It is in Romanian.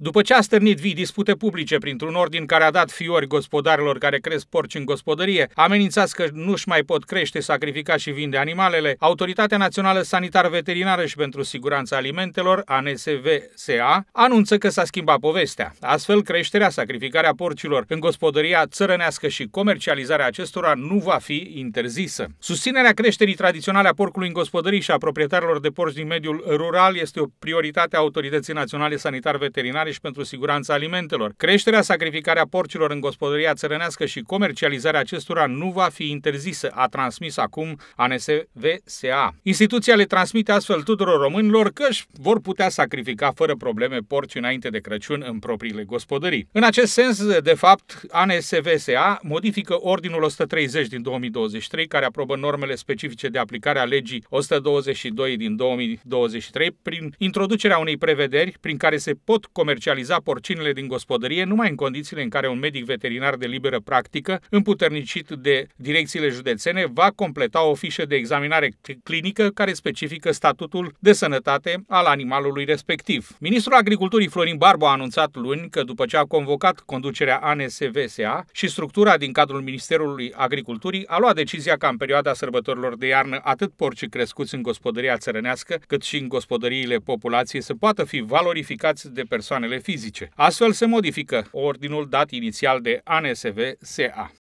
După ce a stârnit vii dispute publice printr-un ordin care a dat fiori gospodarilor care cresc porci în gospodărie, amenințați că nu-și mai pot crește, sacrifica și vinde animalele, Autoritatea Națională sanitar Veterinară și pentru Siguranța Alimentelor, ANSVSA, anunță că s-a schimbat povestea. Astfel, creșterea, sacrificarea porcilor în gospodăria țărănească și comercializarea acestora nu va fi interzisă. Susținerea creșterii tradiționale a porcului în gospodării și a proprietarilor de porci din mediul rural este o prioritate a Autorității Naționale Sanitar Veterinare veterinare și pentru siguranța alimentelor. Creșterea, sacrificarea porcilor în gospodăria țărănească și comercializarea acestora nu va fi interzisă, a transmis acum ANSVSA. Instituția le transmite astfel tuturor românilor că își vor putea sacrifica fără probleme porci înainte de Crăciun în propriile gospodării. În acest sens, de fapt, ANSVSA modifică Ordinul 130 din 2023, care aprobă normele specifice de aplicare a legii 122 din 2023 prin introducerea unei prevederi prin care se pot comercializa comercializa porcinele din gospodărie numai în condițiile în care un medic veterinar de liberă practică, împuternicit de direcțiile județene, va completa o fișă de examinare clinică care specifică statutul de sănătate al animalului respectiv. Ministrul Agriculturii Florin Barbu a anunțat luni că după ce a convocat conducerea ANSVSA și structura din cadrul Ministerului Agriculturii a luat decizia ca în perioada sărbătorilor de iarnă atât porci crescuți în gospodăria țărănească cât și în gospodăriile populației să poată fi valorificați de persoane persoanele fizice. Astfel se modifică ordinul dat inițial de ANSV-SA.